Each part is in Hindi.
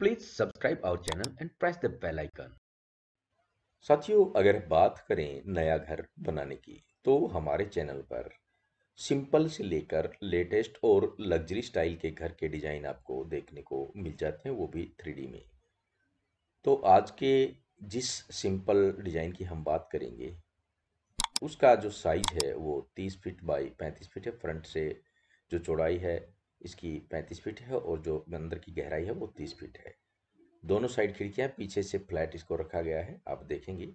please subscribe our channel and press the bell icon साथियों अगर बात करें नया घर बनाने की तो हमारे चैनल पर सिंपल से लेकर लेटेस्ट और लग्जरी स्टाइल के घर के डिज़ाइन आपको देखने को मिल जाते हैं वो भी थ्री में तो आज के जिस सिंपल डिज़ाइन की हम बात करेंगे उसका जो साइज़ है वो 30 फीट बाई 35 फीट है फ्रंट से जो चौड़ाई है इसकी पैंतीस फीट है और जो अंदर की गहराई है वो तीस फीट है दोनों साइड खिड़कियां पीछे से फ्लैट इसको रखा गया है आप देखेंगे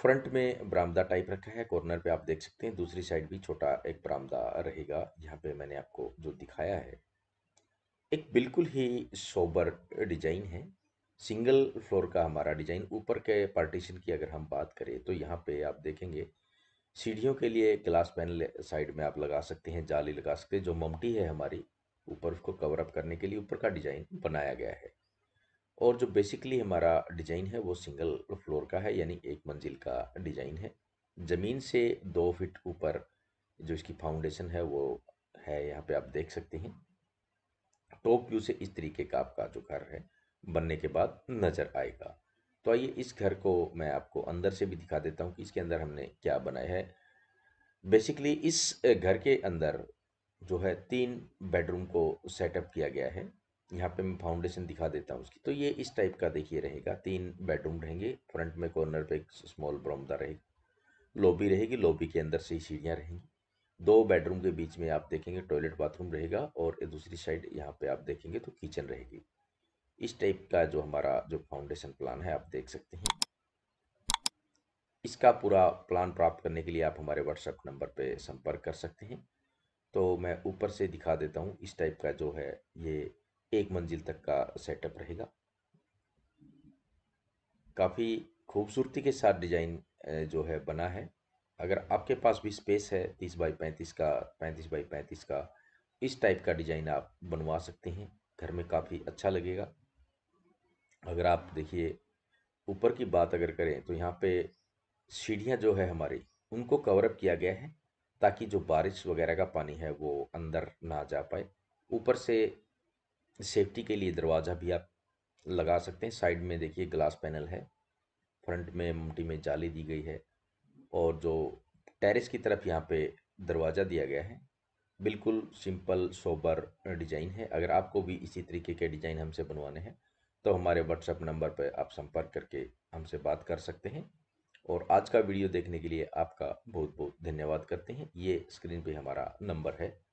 फ्रंट में बरामदा टाइप रखा है कॉर्नर पे आप देख सकते हैं दूसरी साइड भी छोटा एक बरामदा रहेगा यहाँ पे मैंने आपको जो दिखाया है एक बिल्कुल ही सोबर डिजाइन है सिंगल फ्लोर का हमारा डिजाइन ऊपर के पार्टीशन की अगर हम बात करें तो यहाँ पे आप देखेंगे सीढ़ियों के लिए एक ग्लास पैनल साइड में आप लगा सकते हैं जाली लगा सकते हैं जो ममटी है हमारी ऊपर उसको कवर अप करने के लिए ऊपर का डिज़ाइन बनाया गया है और जो बेसिकली हमारा डिज़ाइन है वो सिंगल फ्लोर का है यानी एक मंजिल का डिज़ाइन है ज़मीन से दो फिट ऊपर जो इसकी फाउंडेशन है वो है यहाँ पे आप देख सकते हैं टॉप व्यू से इस तरीके का आपका जो घर है बनने के बाद नज़र आएगा तो आइए इस घर को मैं आपको अंदर से भी दिखा देता हूँ कि इसके अंदर हमने क्या बनाया है बेसिकली इस घर के अंदर जो है तीन बेडरूम को सेटअप किया गया है यहाँ पे मैं फाउंडेशन दिखा देता हूँ उसकी तो ये इस टाइप का देखिए रहेगा तीन बेडरूम रहेंगे फ्रंट में कॉर्नर पे एक स्मॉल बरामदा रहेगा लॉबी रहेगी लॉबी के अंदर से ही सीढ़ियाँ रहेंगी दो बेडरूम के बीच में आप देखेंगे टॉयलेट बाथरूम रहेगा और दूसरी साइड यहाँ पे आप देखेंगे तो किचन रहेगी इस टाइप का जो हमारा जो फाउंडेशन प्लान है आप देख सकते हैं इसका पूरा प्लान प्राप्त करने के लिए आप हमारे व्हाट्सएप नंबर पे संपर्क कर सकते हैं तो मैं ऊपर से दिखा देता हूँ इस टाइप का जो है ये एक मंजिल तक का सेटअप रहेगा काफ़ी खूबसूरती के साथ डिजाइन जो है बना है अगर आपके पास भी स्पेस है तीस बाई पैंतीस का पैंतीस बाई पैंतीस का इस टाइप का डिजाइन आप बनवा सकते हैं घर में काफ़ी अच्छा लगेगा अगर आप देखिए ऊपर की बात अगर करें तो यहाँ पे सीढ़ियाँ जो है हमारी उनको कवरअप किया गया है ताकि जो बारिश वगैरह का पानी है वो अंदर ना जा पाए ऊपर से सेफ्टी के लिए दरवाज़ा भी आप लगा सकते हैं साइड में देखिए ग्लास पैनल है फ्रंट में ममटी में जाली दी गई है और जो टेरेस की तरफ यहाँ पे दरवाज़ा दिया गया है बिल्कुल सिंपल सोबर डिजाइन है अगर आपको भी इसी तरीके के डिजाइन हमसे बनवाने हैं तो हमारे व्हाट्सएप नंबर पर आप संपर्क करके हमसे बात कर सकते हैं और आज का वीडियो देखने के लिए आपका बहुत बहुत धन्यवाद करते हैं ये स्क्रीन पे हमारा नंबर है